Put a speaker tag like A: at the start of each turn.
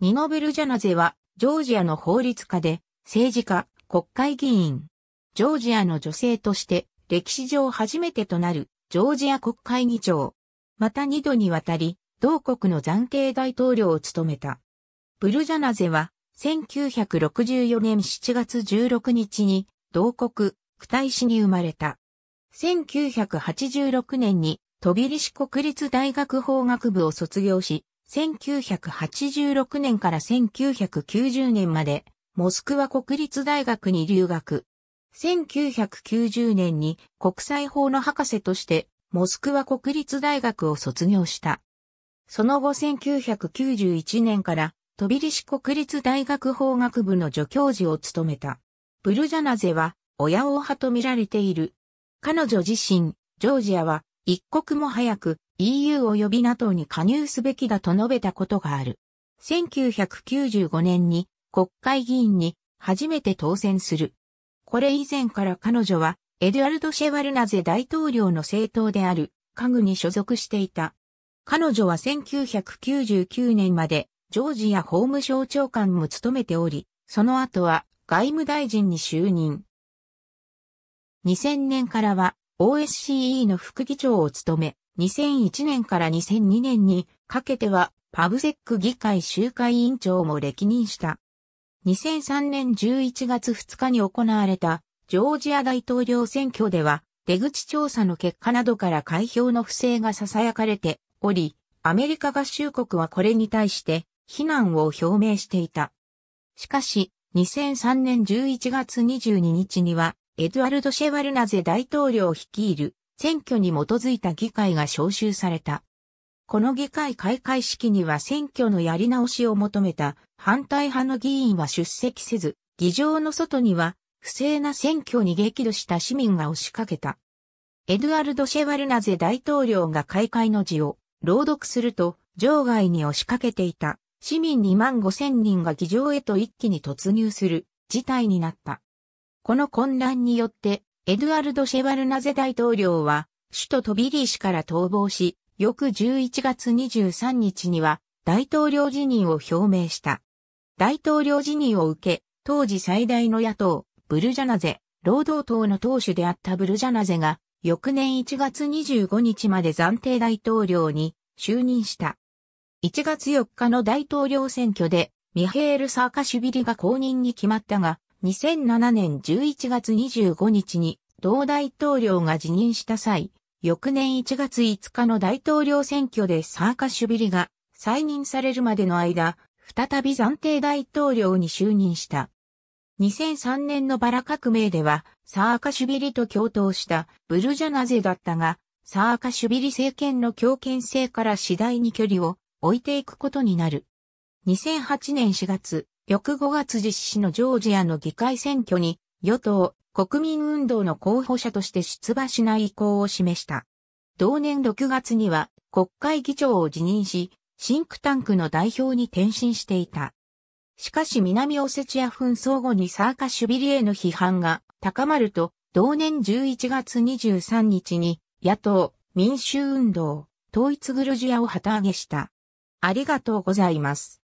A: ニノ・ベルジャナゼは、ジョージアの法律家で、政治家、国会議員。ジョージアの女性として、歴史上初めてとなる、ジョージア国会議長。また二度にわたり、同国の暫定大統領を務めた。ブルジャナゼは、1964年7月16日に、同国、区大市に生まれた。1986年に、トビリシ国立大学法学部を卒業し、1986年から1990年まで、モスクワ国立大学に留学。1990年に国際法の博士として、モスクワ国立大学を卒業した。その後1991年から、飛びリシ国立大学法学部の助教授を務めた。ブルジャナゼは、親王派と見られている。彼女自身、ジョージアは、一刻も早く、EU 及び NATO に加入すべきだと述べたことがある。1995年に国会議員に初めて当選する。これ以前から彼女はエドゥアルド・シェワルナゼ大統領の政党である家具に所属していた。彼女は1999年までジョージア法務省長官も務めており、その後は外務大臣に就任。2000年からは OSCE の副議長を務め、2001年から2002年にかけてはパブセック議会集会委員長も歴任した。2003年11月2日に行われたジョージア大統領選挙では出口調査の結果などから開票の不正が囁かれており、アメリカ合衆国はこれに対して非難を表明していた。しかし、2003年11月22日には、エドワルド・シェワルナゼ大統領を率いる選挙に基づいた議会が招集された。この議会開会式には選挙のやり直しを求めた反対派の議員は出席せず、議場の外には不正な選挙に激怒した市民が押しかけた。エドゥアルド・シェワルナゼ大統領が開会の辞を朗読すると、場外に押しかけていた市民2万5千人が議場へと一気に突入する事態になった。この混乱によってエドゥアルド・シェバルナゼ大統領は、首都トビリー市から逃亡し、翌11月23日には、大統領辞任を表明した。大統領辞任を受け、当時最大の野党、ブルジャナゼ、労働党の党首であったブルジャナゼが、翌年1月25日まで暫定大統領に就任した。1月4日の大統領選挙で、ミヘール・サーカシュビリが公認に決まったが、2007年11月25日に同大統領が辞任した際、翌年1月5日の大統領選挙でサーカシュビリが再任されるまでの間、再び暫定大統領に就任した。2003年のバラ革命では、サーカシュビリと共闘したブルジャナゼだったが、サーカシュビリ政権の強権性から次第に距離を置いていくことになる。2008年4月、翌5月実施のジョージアの議会選挙に、与党、国民運動の候補者として出馬しない意向を示した。同年6月には、国会議長を辞任し、シンクタンクの代表に転身していた。しかし南オセチア紛争後にサーカシュビリへの批判が高まると、同年11月23日に野党、民衆運動、統一グルジアを旗揚げした。ありがとうございます。